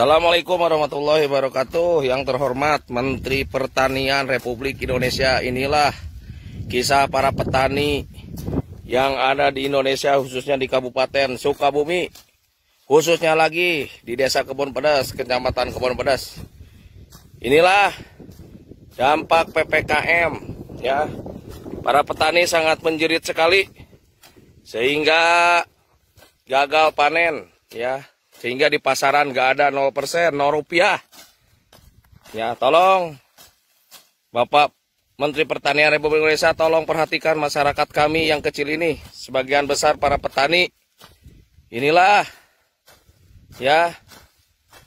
Assalamualaikum warahmatullahi wabarakatuh Yang terhormat Menteri Pertanian Republik Indonesia Inilah kisah para petani yang ada di Indonesia khususnya di Kabupaten Sukabumi Khususnya lagi di Desa Kebun Pedas, Kecamatan Kebun Pedas Inilah dampak PPKM ya Para petani sangat menjerit sekali Sehingga gagal panen ya sehingga di pasaran gak ada 0%, 0 rupiah. Ya, tolong Bapak Menteri Pertanian Republik Indonesia tolong perhatikan masyarakat kami yang kecil ini. Sebagian besar para petani inilah ya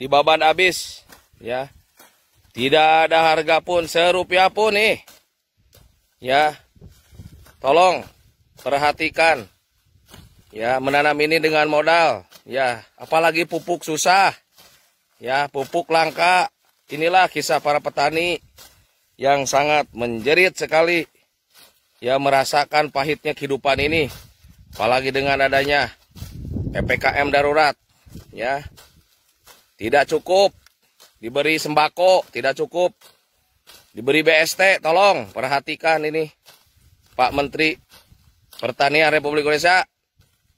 di baban abis ya. Tidak ada harga pun serupiah pun nih. Ya. Tolong perhatikan ya menanam ini dengan modal Ya, apalagi pupuk susah. Ya, pupuk langka. Inilah kisah para petani yang sangat menjerit sekali. Ya, merasakan pahitnya kehidupan ini. Apalagi dengan adanya PPKM darurat. Ya, tidak cukup. Diberi sembako, tidak cukup. Diberi BST, tolong perhatikan ini. Pak Menteri Pertanian Republik Indonesia.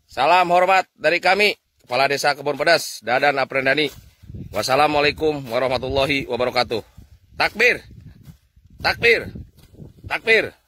Salam hormat dari kami. Kepala Desa Kebun Pedas, Dadan Aprendani. Wassalamualaikum warahmatullahi wabarakatuh. Takbir. Takbir. Takbir.